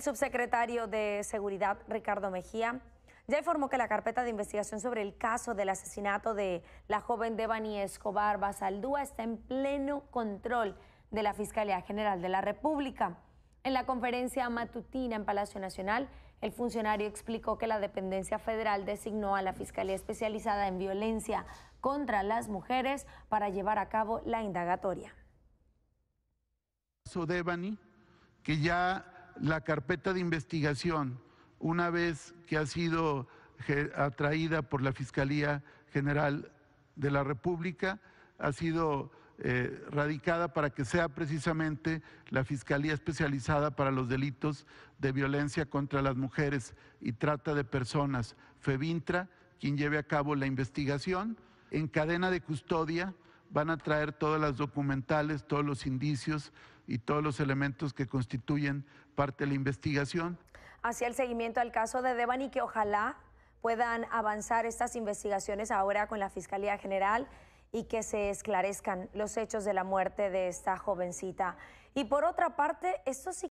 El subsecretario de Seguridad, Ricardo Mejía, ya informó que la carpeta de investigación sobre el caso del asesinato de la joven Devani Escobar Basaldúa está en pleno control de la Fiscalía General de la República. En la conferencia matutina en Palacio Nacional, el funcionario explicó que la dependencia federal designó a la Fiscalía Especializada en Violencia contra las Mujeres para llevar a cabo la indagatoria. Devani, que ya la carpeta de investigación, una vez que ha sido atraída por la Fiscalía General de la República, ha sido eh, radicada para que sea precisamente la Fiscalía Especializada para los Delitos de Violencia contra las Mujeres y Trata de Personas, FEBINTRA, quien lleve a cabo la investigación. En cadena de custodia van a traer todas las documentales, todos los indicios, y todos los elementos que constituyen parte de la investigación. Hacia el seguimiento al caso de Devani y que ojalá puedan avanzar estas investigaciones ahora con la Fiscalía General y que se esclarezcan los hechos de la muerte de esta jovencita. Y por otra parte, esto sí